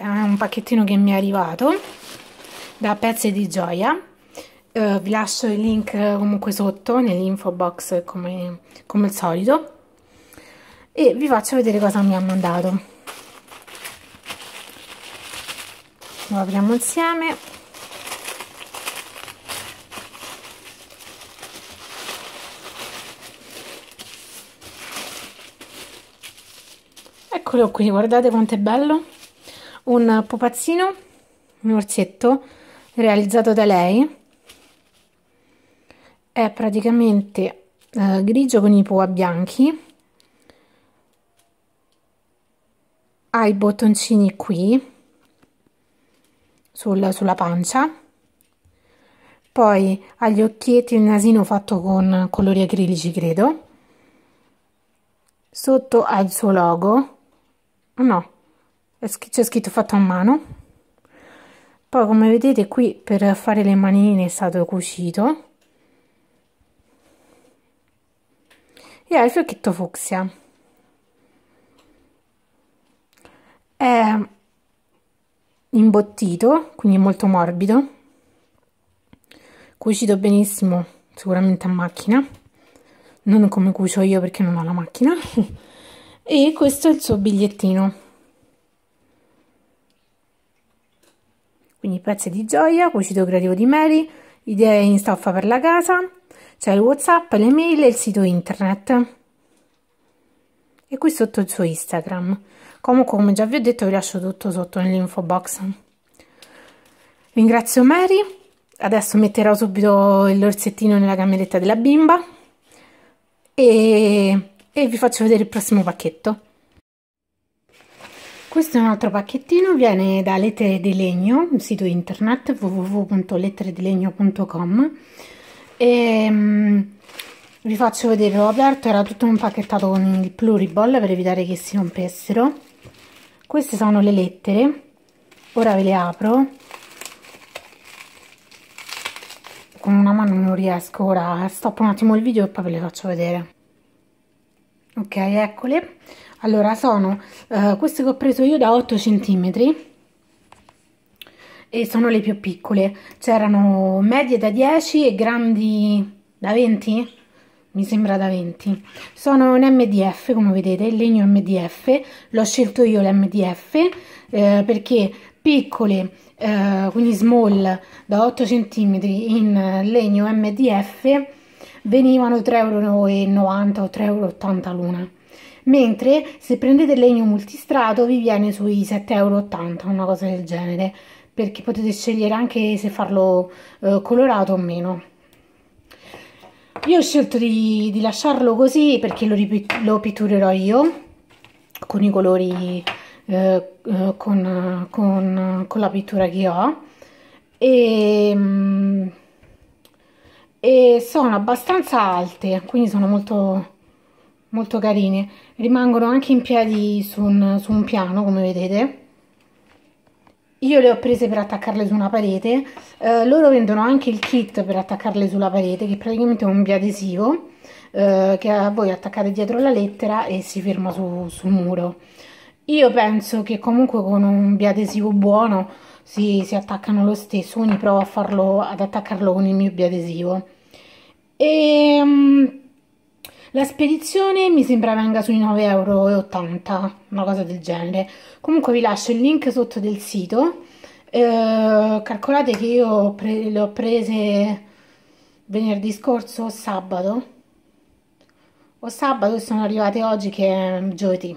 è ah, un pacchettino che mi è arrivato da Pezzi di Gioia Uh, vi lascio il link eh, comunque sotto nell'info box come, come, al solito e vi faccio vedere cosa mi ha mandato lo apriamo insieme eccolo qui guardate quanto è bello un pupazzino, un orsetto realizzato da lei. È praticamente eh, grigio con i pua bianchi. Ha i bottoncini qui sul, sulla pancia. Poi ha gli occhietti e il nasino fatto con colori acrilici, credo. Sotto ha il suo logo. No, c'è scritto fatto a mano poi come vedete qui per fare le manine è stato cucito e ha il fiocchetto fucsia è imbottito quindi molto morbido cucito benissimo sicuramente a macchina non come cucio io perché non ho la macchina e questo è il suo bigliettino pezzi di gioia, cucito creativo di Mary, idee in stoffa per la casa, c'è il whatsapp, le mail e il sito internet. E qui sotto il suo Instagram. Comunque, come già vi ho detto, vi lascio tutto sotto nell'info box. Ringrazio Mary. Adesso metterò subito l'orsettino nella cameretta della bimba e, e vi faccio vedere il prossimo pacchetto. Questo è un altro pacchettino, viene da Lettere di Legno, un sito internet www.letteredilegno.com e um, vi faccio vedere, l'ho aperto, era tutto impacchettato con il pluriball per evitare che si rompessero. Queste sono le lettere, ora ve le apro. Con una mano non riesco, ora stoppo un attimo il video e poi ve le faccio vedere ok eccole allora sono eh, queste che ho preso io da 8 cm e sono le più piccole c'erano medie da 10 e grandi da 20 mi sembra da 20 sono un MDF come vedete il legno MDF l'ho scelto io l'MDF eh, perché piccole eh, quindi small da 8 cm in legno MDF venivano 3,90 euro o 3,80 euro l'una. Mentre se prendete legno multistrato vi viene sui 7,80 euro, una cosa del genere, perché potete scegliere anche se farlo eh, colorato o meno. Io ho scelto di, di lasciarlo così perché lo, lo, pitturerò io con i colori, eh, eh, con, con, con la pittura che ho e mm, e sono abbastanza alte quindi sono molto molto carine rimangono anche in piedi su un, su un piano come vedete io le ho prese per attaccarle su una parete eh, loro vendono anche il kit per attaccarle sulla parete che è praticamente un biadesivo eh, che voi attaccate dietro la lettera e si ferma su, sul muro io penso che comunque con un biadesivo buono si, si attaccano lo stesso, quindi provo a farlo, ad attaccarlo con il mio biadesivo. E, um, la spedizione mi sembra venga sui 9,80 euro, una cosa del genere. Comunque vi lascio il link sotto del sito. Eh, calcolate che io pre le ho prese venerdì scorso o sabato. O sabato sono arrivate oggi che è giovedì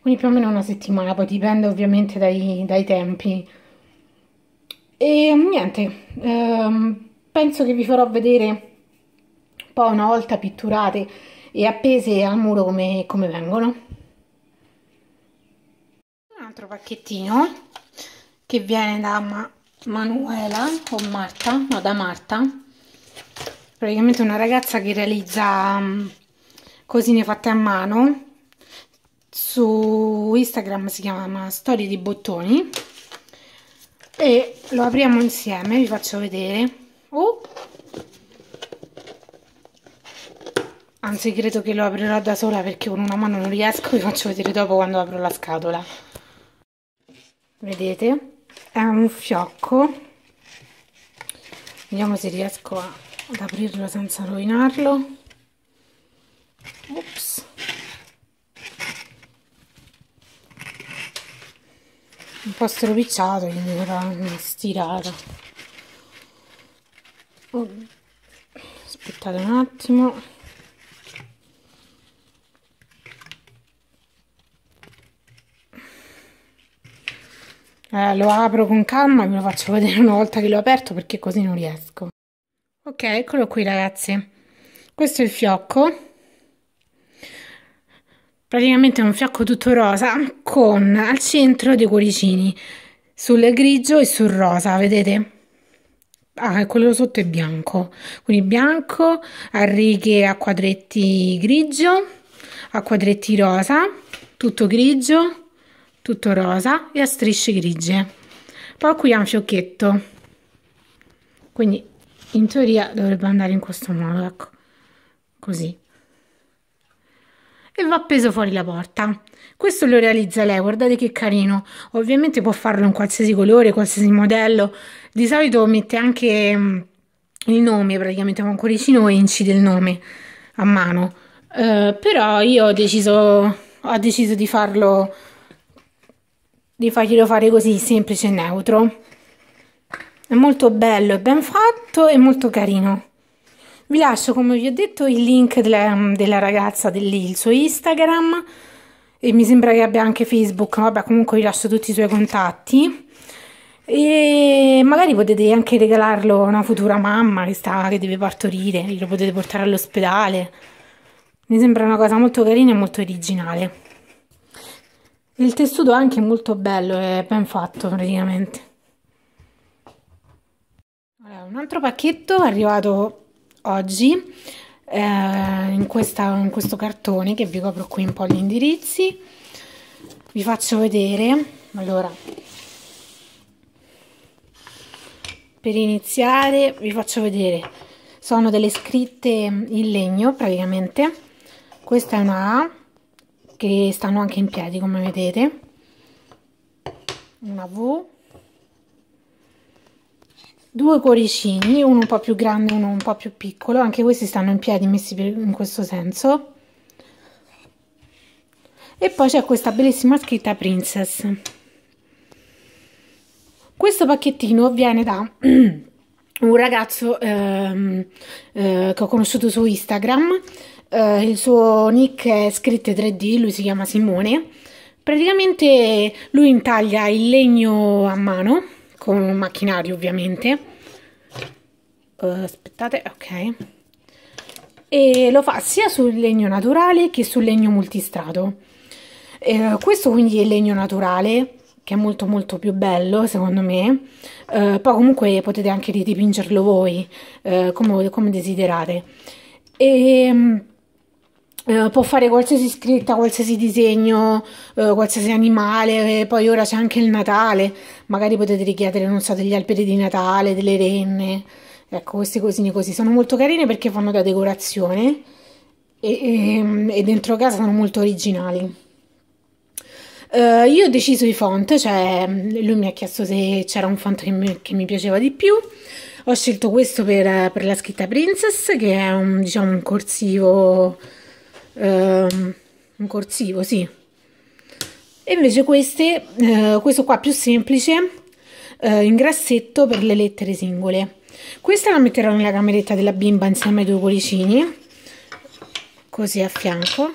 quindi più o meno una settimana, poi dipende ovviamente dai, dai tempi. E niente, ehm, penso che vi farò vedere poi una volta pitturate e appese al muro come, come vengono. Un altro pacchettino che viene da Ma Manuela o Marta, no da Marta, praticamente una ragazza che realizza um, cosine fatte a mano su Instagram si chiama Storie di bottoni e lo apriamo insieme, vi faccio vedere. Oh! Anzi, credo che lo aprirò da sola perché con una mano non riesco, vi faccio vedere dopo quando apro la scatola. Vedete? È un fiocco. Vediamo se riesco ad aprirlo senza rovinarlo. Ops. un po' stropicciato quindi mi stirare oh. aspettate un attimo eh, lo apro con calma e ve lo faccio vedere una volta che l'ho aperto perché così non riesco ok eccolo qui ragazzi questo è il fiocco praticamente un fiocco tutto rosa con al centro dei cuoricini sul grigio e sul rosa, vedete? Ah, quello sotto è bianco, quindi bianco a righe a quadretti grigio, a quadretti rosa, tutto grigio, tutto rosa e a strisce grigie. Poi qui ha un fiocchetto, quindi in teoria dovrebbe andare in questo modo, ecco, così e va appeso fuori la porta. Questo lo realizza lei, guardate che carino. Ovviamente può farlo in qualsiasi colore, qualsiasi modello. Di solito mette anche mm, il nome, praticamente con un cuoricino e incide il nome a mano. Uh, però io ho deciso, ho deciso di farlo, di farglielo fare così, semplice e neutro. È molto bello, è ben fatto e molto carino. Vi lascio, come vi ho detto, il link della, della ragazza del suo Instagram e mi sembra che abbia anche Facebook, vabbè comunque vi lascio tutti i suoi contatti e magari potete anche regalarlo a una futura mamma che, sta, che deve partorire, lo potete portare all'ospedale. Mi sembra una cosa molto carina e molto originale. Il tessuto è anche molto bello, è ben fatto praticamente. Allora, un altro pacchetto è arrivato oggi eh, in, questa, in questo cartone che vi copro qui un po' gli indirizzi vi faccio vedere allora per iniziare vi faccio vedere sono delle scritte in legno praticamente questa è una A che stanno anche in piedi come vedete una V due cuoricini, uno un po' più grande e uno un po' più piccolo, anche questi stanno in piedi messi in questo senso. E poi c'è questa bellissima scritta Princess. Questo pacchettino viene da un ragazzo ehm, eh, che ho conosciuto su Instagram, eh, il suo nick è scritte 3D, lui si chiama Simone. Praticamente lui intaglia il legno a mano con un macchinario ovviamente uh, aspettate ok e lo fa sia sul legno naturale che sul legno multistrato uh, questo quindi è il legno naturale che è molto molto più bello secondo me uh, poi comunque potete anche ridipingerlo voi come, come, desiderate e mm, eh, può fare qualsiasi scritta, qualsiasi disegno, uh, qualsiasi animale, poi ora c'è anche il Natale, magari potete richiedere, non so, degli alberi di Natale, delle renne, ecco, queste cosine così. Sono molto carine perché fanno da decorazione e, e, ehm, e dentro casa sono molto originali. Uh, io ho deciso i font, cioè lui mi ha chiesto se c'era un font che mi, che mi piaceva di più ho scelto questo per, per, la scritta Princess che è un, diciamo, un corsivo ehm, un corsivo, sì. E invece queste, eh, questo qua più semplice, eh, in grassetto per le lettere singole. Questa la metterò nella cameretta della bimba insieme ai due cuoricini, così a fianco.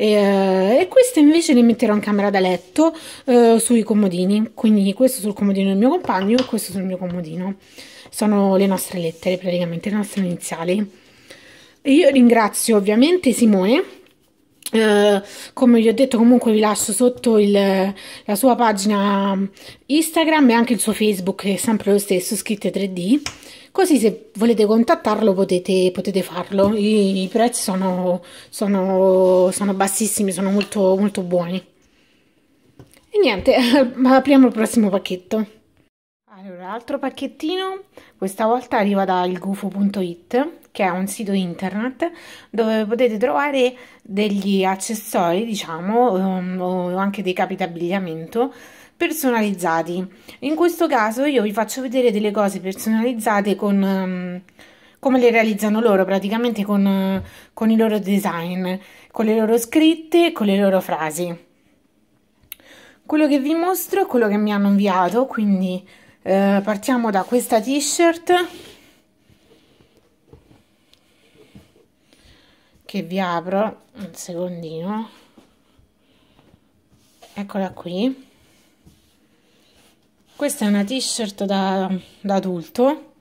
e, eh, e queste invece le metterò in camera da letto eh, sui comodini quindi questo sul comodino del mio compagno e questo sul mio comodino sono le nostre lettere praticamente le nostre iniziali e io ringrazio ovviamente Simone eh, come vi ho detto comunque vi lascio sotto il, la sua pagina Instagram e anche il suo Facebook che è sempre lo stesso scritte 3D Così se volete contattarlo potete, potete farlo. I, I, prezzi sono, sono, sono bassissimi, sono molto, molto buoni. E niente, apriamo il prossimo pacchetto. Allora, altro pacchettino, questa volta arriva dal gufo.it, che è un sito internet dove potete trovare degli accessori, diciamo, um, o anche dei capi d'abbigliamento personalizzati. In questo caso io vi faccio vedere delle cose personalizzate con... Um, come le realizzano loro praticamente con, eh, con i loro design, con le loro scritte, e con le loro frasi. Quello che vi mostro è quello che mi hanno inviato, quindi eh, partiamo da questa t-shirt che vi apro un secondino. Eccola qui questa è una t-shirt da, da, adulto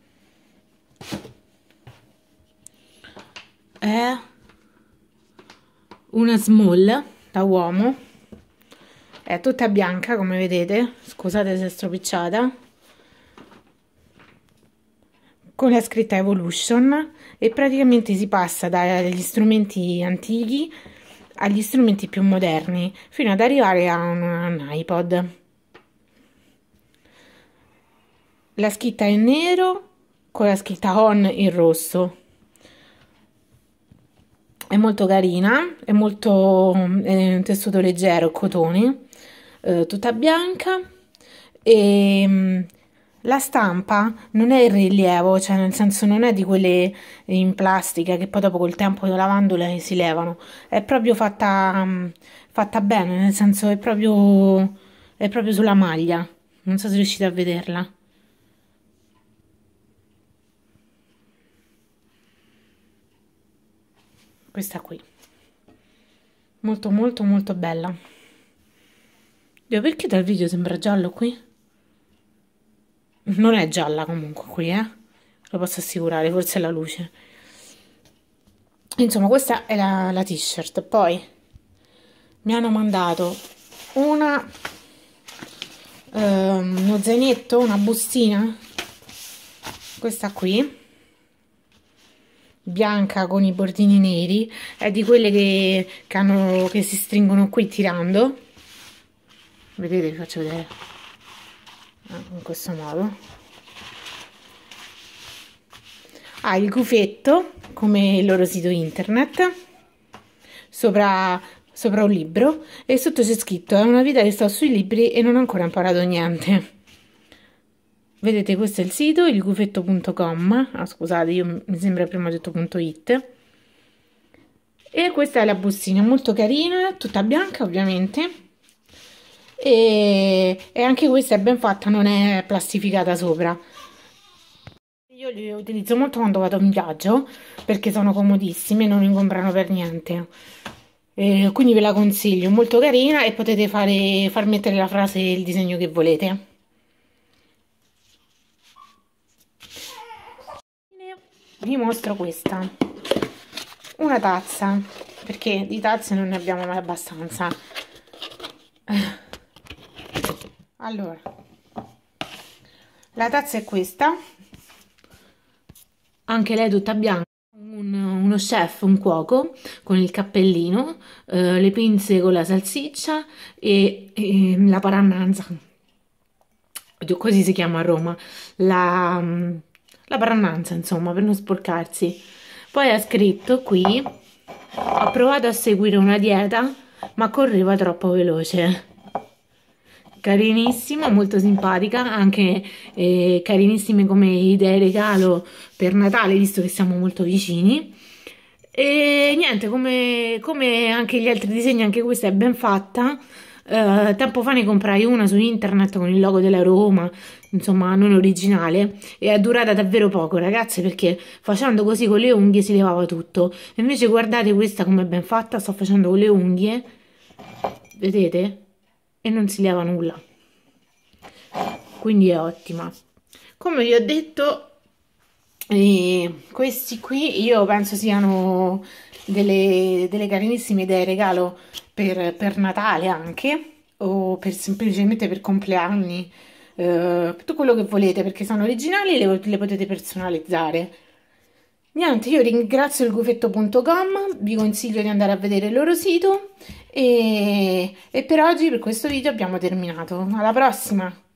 è una small da uomo è tutta bianca come vedete scusate se è stropicciata con la scritta Evolution e praticamente si passa dagli strumenti antichi agli strumenti più moderni fino ad arrivare a un, un iPod la scritta in nero con la scritta on in rosso è molto carina è molto è un tessuto leggero cotone eh, tutta bianca e mm, la stampa non è in rilievo cioè nel senso non è di quelle in plastica che poi dopo col tempo lavandole si levano è proprio fatta mm, fatta bene nel senso è proprio è proprio sulla maglia non so se riuscite a vederla questa qui molto molto molto bella Dio, perché dal video sembra giallo qui? non è gialla comunque qui eh lo posso assicurare forse è la luce insomma questa è la, la t-shirt poi mi hanno mandato una eh, uno zainetto una bustina questa qui bianca con i bordini neri è di quelle che, che, hanno, che si stringono qui tirando vedete vi faccio vedere ah, in questo modo ha il gufetto come il loro sito internet sopra, sopra un libro e sotto c'è scritto è una vita che sto sui libri e non ho ancora imparato niente Vedete, questo è il sito, il gufetto.com, ah, scusate, io mi sembra prima ho detto.it. E questa è la bustina, molto carina, tutta bianca ovviamente. E, e anche questa è ben fatta, non è plastificata sopra. Io li utilizzo molto quando vado in viaggio, perché sono comodissime e non ingombrano per niente. Eh, quindi ve la consiglio, molto carina e potete fare, far mettere la frase e il disegno che volete. vi mostro questa una tazza perché di tazze non ne abbiamo mai abbastanza allora la tazza è questa anche lei tutta bianca un, uno chef, un cuoco con il cappellino, eh, le pinze con la salsiccia e, e la parannanza così si chiama a Roma la, mm, la parannanza insomma per non sporcarsi poi ha scritto qui ho provato a seguire una dieta ma correva troppo veloce carinissima, molto simpatica, anche eh, carinissime come idee regalo per Natale, visto che siamo molto vicini. E niente, come, come anche gli altri disegni, anche questa è ben fatta, eh, tempo fa ne comprai una su internet con il logo della Roma, insomma non originale, e è durata davvero poco ragazzi perché facendo così con le unghie si levava tutto. Invece guardate questa come ben fatta, sto facendo con le unghie, vedete? E non si leva nulla. Quindi è ottima. Come vi ho detto, e questi qui io penso siano delle, delle carinissime idee regalo per, per, Natale anche o per, semplicemente per compleanni, eh, tutto quello che volete perché sono originali e le, le potete personalizzare. Niente, io ringrazio il gufetto.com, vi consiglio di andare a vedere il loro sito e, e per oggi, per questo video abbiamo terminato. Alla prossima!